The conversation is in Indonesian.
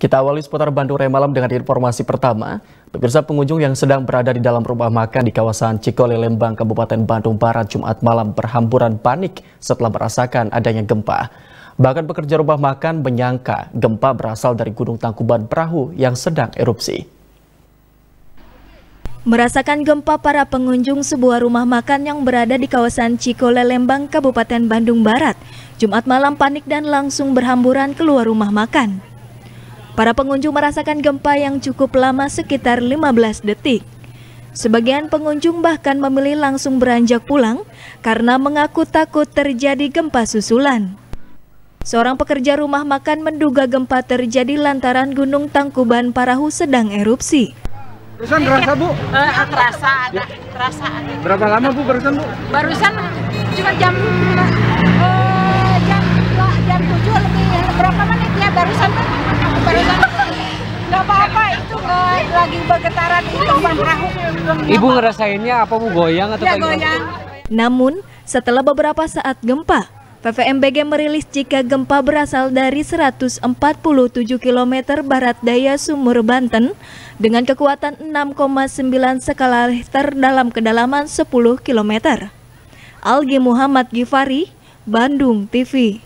Kita awali seputar Bandung malam dengan informasi pertama. Pemirsa pengunjung yang sedang berada di dalam rumah makan di kawasan Cikole Lembang, Kabupaten Bandung Barat Jumat malam berhamburan panik setelah merasakan adanya gempa. Bahkan pekerja rumah makan menyangka gempa berasal dari Gunung Tangkuban Perahu yang sedang erupsi. Merasakan gempa para pengunjung sebuah rumah makan yang berada di kawasan Cikole Lembang, Kabupaten Bandung Barat, Jumat malam panik dan langsung berhamburan keluar rumah makan. Para pengunjung merasakan gempa yang cukup lama sekitar 15 detik. Sebagian pengunjung bahkan memilih langsung beranjak pulang karena mengaku takut terjadi gempa susulan. Seorang pekerja rumah makan menduga gempa terjadi lantaran Gunung Tangkuban Parahu sedang erupsi. Barusan terasa bu? terasa eh, ada, terasa ada. Berapa lama bu barusan bu? Barusan cuma jam Oh. lagi bergetaran itu Ibu ngerasainnya apa bu goyang atau ya, goyang. Namun setelah beberapa saat gempa, PVMBG merilis jika gempa berasal dari 147 km barat daya Sumur Banten dengan kekuatan 6,9 skala Richter dalam kedalaman 10 km. Algi Muhammad Gifari, Bandung TV